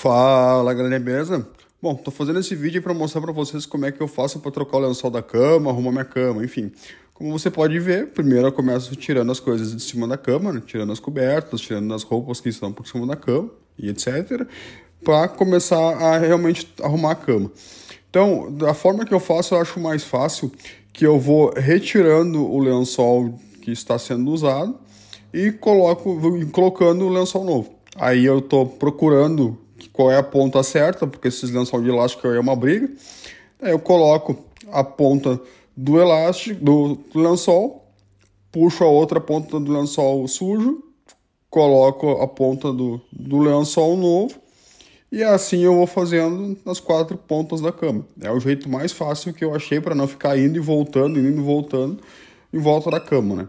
Fala galerinha, beleza? Bom, tô fazendo esse vídeo para mostrar para vocês como é que eu faço para trocar o lençol da cama, arrumar minha cama, enfim. Como você pode ver, primeiro eu começo tirando as coisas de cima da cama, né? tirando as cobertas, tirando as roupas que estão por cima da cama e etc, para começar a realmente arrumar a cama. Então, da forma que eu faço, eu acho mais fácil que eu vou retirando o lençol que está sendo usado e coloco, colocando o lençol novo. Aí eu estou procurando qual é a ponta certa, porque se lançar de elástico é uma briga. Aí eu coloco a ponta do elástico, do lençol, puxo a outra ponta do lençol sujo, coloco a ponta do, do lençol novo e assim eu vou fazendo nas quatro pontas da cama. É o jeito mais fácil que eu achei para não ficar indo e voltando, indo e voltando em volta da cama, né?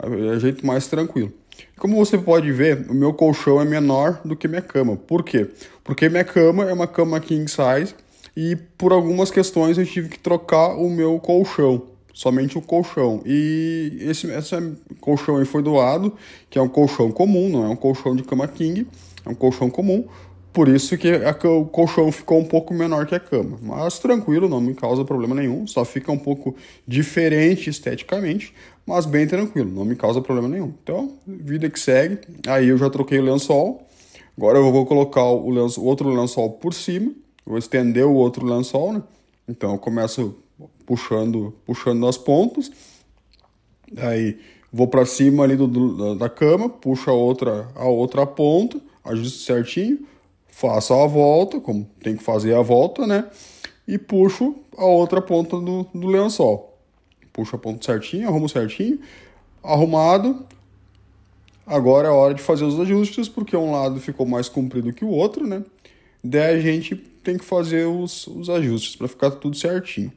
É o jeito mais tranquilo. Como você pode ver, o meu colchão é menor do que minha cama. Por quê? Porque minha cama é uma cama king size e por algumas questões eu tive que trocar o meu colchão, somente o colchão. E esse, esse colchão aí foi doado, que é um colchão comum, não é um colchão de cama king, é um colchão comum, por isso que a, o colchão ficou um pouco menor que a cama. Mas tranquilo, não me causa problema nenhum. Só fica um pouco diferente esteticamente, mas bem tranquilo, não me causa problema nenhum. Então, vida que segue. Aí eu já troquei o lençol. Agora eu vou colocar o, o outro lençol por cima. Vou estender o outro lençol, né? Então eu começo puxando, puxando as pontas. Aí vou para cima ali do, do, da cama, puxo a outra, a outra ponta, ajusto certinho faço a volta, como tem que fazer a volta, né? E puxo a outra ponta do, do lençol. Puxo a ponta certinho, arrumo certinho, arrumado. Agora é hora de fazer os ajustes, porque um lado ficou mais comprido que o outro, né? Daí a gente tem que fazer os, os ajustes para ficar tudo certinho.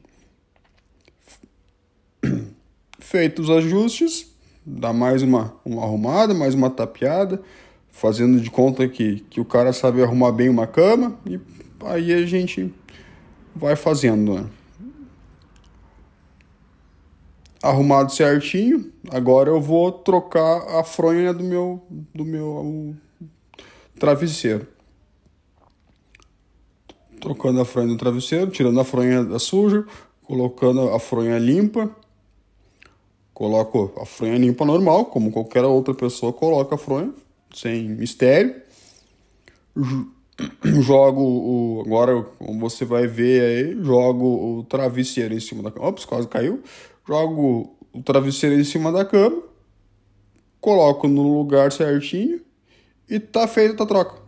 Feitos os ajustes, dá mais uma, uma arrumada, mais uma tapeada, fazendo de conta que, que o cara sabe arrumar bem uma cama e aí a gente vai fazendo, né? Arrumado certinho, agora eu vou trocar a fronha do meu do meu travesseiro. Trocando a fronha do travesseiro, tirando a fronha da suja, colocando a fronha limpa. Coloco a fronha limpa normal, como qualquer outra pessoa coloca a fronha sem mistério. Jogo o. Agora, como você vai ver aí, jogo o travesseiro em cima da cama. Ops, quase caiu. Jogo o travesseiro em cima da cama. Coloco no lugar certinho. E tá feita a troca.